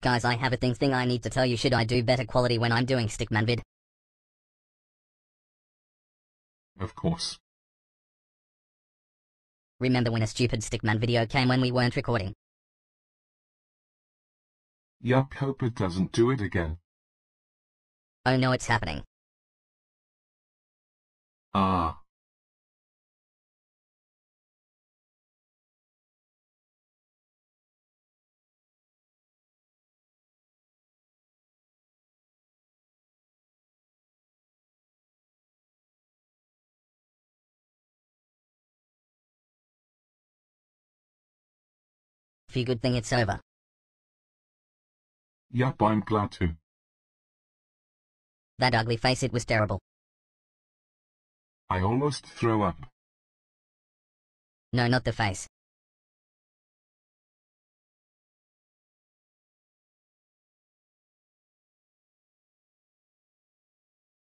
Guys I have a thing thing I need to tell you should I do better quality when I'm doing stickman vid? Of course. Remember when a stupid stickman video came when we weren't recording? Yup hope it doesn't do it again. Oh no it's happening. Ah. Feel good thing it's over. Yup, I'm glad to. That ugly face, it was terrible. I almost throw up. No, not the face.